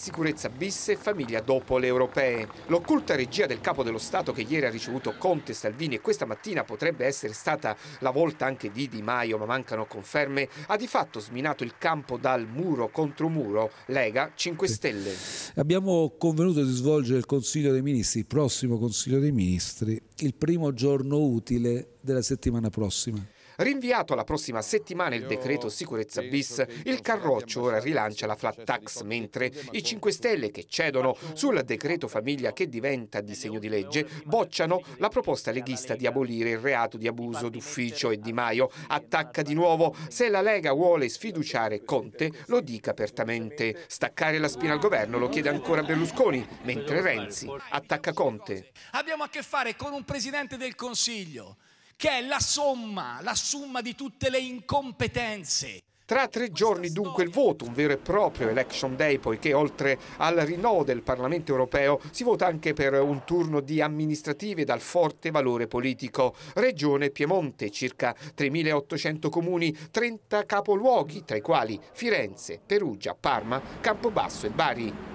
Sicurezza bis e famiglia dopo le europee. L'occulta regia del capo dello Stato che ieri ha ricevuto Conte, Salvini e questa mattina potrebbe essere stata la volta anche di Di Maio, ma mancano conferme, ha di fatto sminato il campo dal muro contro muro Lega 5 Stelle. Abbiamo convenuto di svolgere il Consiglio dei Ministri, il prossimo Consiglio dei Ministri, il primo giorno utile della settimana prossima. Rinviato alla prossima settimana il decreto sicurezza bis, il Carroccio ora rilancia la flat tax, mentre i 5 Stelle che cedono sul decreto famiglia che diventa disegno di legge bocciano la proposta leghista di abolire il reato di abuso d'ufficio e Di Maio attacca di nuovo se la Lega vuole sfiduciare Conte lo dica apertamente. Staccare la spina al governo lo chiede ancora Berlusconi, mentre Renzi attacca Conte. Abbiamo a che fare con un Presidente del Consiglio che è la somma, la somma di tutte le incompetenze. Tra tre giorni dunque il voto, un vero e proprio election day, poiché oltre al rinnovo del Parlamento europeo si vota anche per un turno di amministrative dal forte valore politico. Regione Piemonte, circa 3.800 comuni, 30 capoluoghi, tra i quali Firenze, Perugia, Parma, Campobasso e Bari.